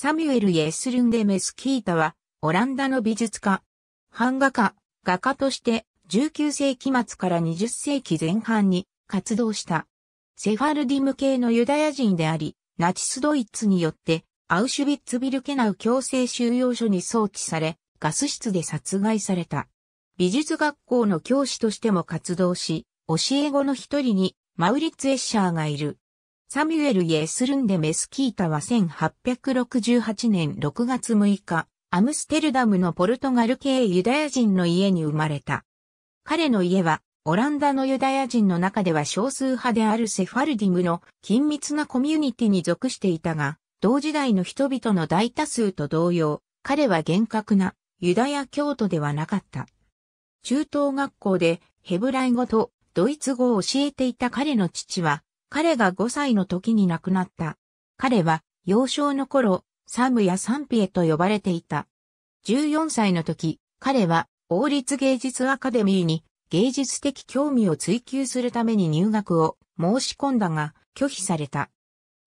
サミュエル・エスルンデ・メスキータは、オランダの美術家、版画家、画家として、19世紀末から20世紀前半に活動した。セファルディム系のユダヤ人であり、ナチスドイツによって、アウシュビッツビルケナウ強制収容所に送致され、ガス室で殺害された。美術学校の教師としても活動し、教え子の一人にマウリツ・エッシャーがいる。サミュエル・イエスルンデ・メスキータは1868年6月6日、アムステルダムのポルトガル系ユダヤ人の家に生まれた。彼の家は、オランダのユダヤ人の中では少数派であるセファルディムの緊密なコミュニティに属していたが、同時代の人々の大多数と同様、彼は厳格なユダヤ教徒ではなかった。中等学校でヘブライ語とドイツ語を教えていた彼の父は彼が5歳の時に亡くなった。彼は幼少の頃、サムやサンピエと呼ばれていた。14歳の時、彼は王立芸術アカデミーに芸術的興味を追求するために入学を申し込んだが拒否された。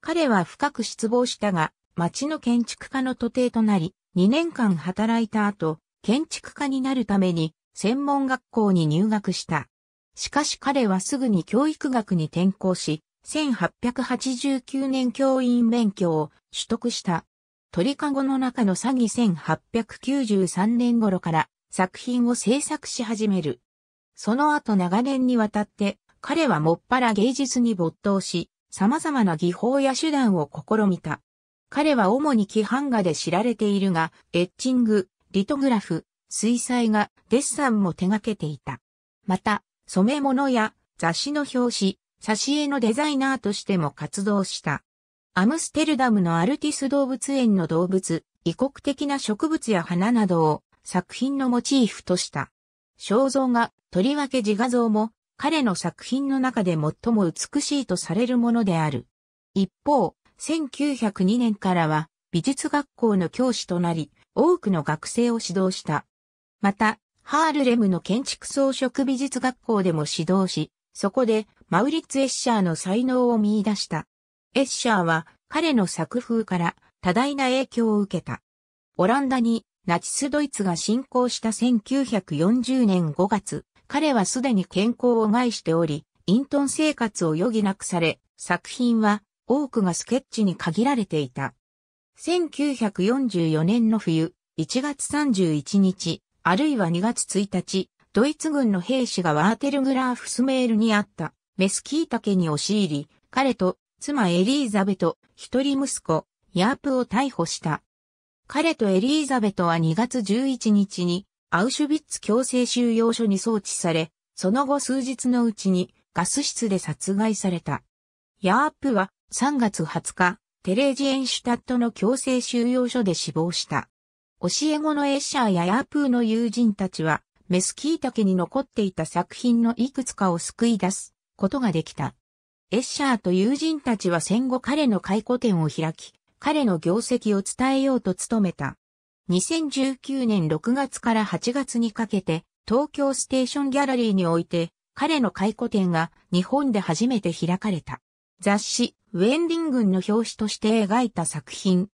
彼は深く失望したが、町の建築家の徒弟となり、2年間働いた後、建築家になるために専門学校に入学した。しかし彼はすぐに教育学に転校し、1889年教員免許を取得した。鳥かごの中の詐欺1893年頃から作品を制作し始める。その後長年にわたって彼はもっぱら芸術に没頭し、様々な技法や手段を試みた。彼は主に規範画で知られているが、エッチング、リトグラフ、水彩画、デッサンも手掛けていた。また、染め物や雑誌の表紙、挿絵のデザイナーとしても活動した。アムステルダムのアルティス動物園の動物、異国的な植物や花などを作品のモチーフとした。肖像画、とりわけ自画像も彼の作品の中で最も美しいとされるものである。一方、1902年からは美術学校の教師となり、多くの学生を指導した。また、ハールレムの建築装飾美術学校でも指導し、そこでマウリッツ・エッシャーの才能を見出した。エッシャーは彼の作風から多大な影響を受けた。オランダにナチスドイツが侵攻した1940年5月、彼はすでに健康を害しており、隠遁生活を余儀なくされ、作品は多くがスケッチに限られていた。1944年の冬、1月31日、あるいは2月1日、ドイツ軍の兵士がワーテルグラーフスメールにあったメスキータ家に押し入り、彼と妻エリーザベト、一人息子、ヤープを逮捕した。彼とエリーザベトは2月11日にアウシュビッツ強制収容所に送致され、その後数日のうちにガス室で殺害された。ヤープは3月20日、テレジエンシュタットの強制収容所で死亡した。教え子のエッシャーやヤープーの友人たちは、メスキータ家に残っていた作品のいくつかを救い出すことができた。エッシャーと友人たちは戦後彼の回顧展を開き、彼の業績を伝えようと努めた。2019年6月から8月にかけて、東京ステーションギャラリーにおいて、彼の回顧展が日本で初めて開かれた。雑誌、ウェンディングンの表紙として描いた作品。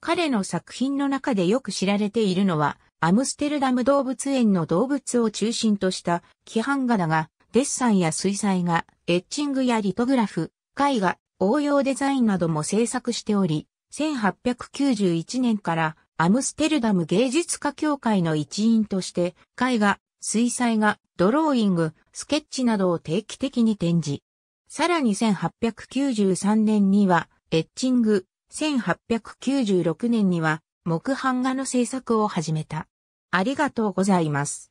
彼の作品の中でよく知られているのは、アムステルダム動物園の動物を中心とした規範画だがデッサンや水彩画、エッチングやリトグラフ、絵画、応用デザインなども制作しており、1891年からアムステルダム芸術家協会の一員として、絵画、水彩画、ドローイング、スケッチなどを定期的に展示。さらに1893年には、エッチング、1896年には、木版画の制作を始めた。ありがとうございます。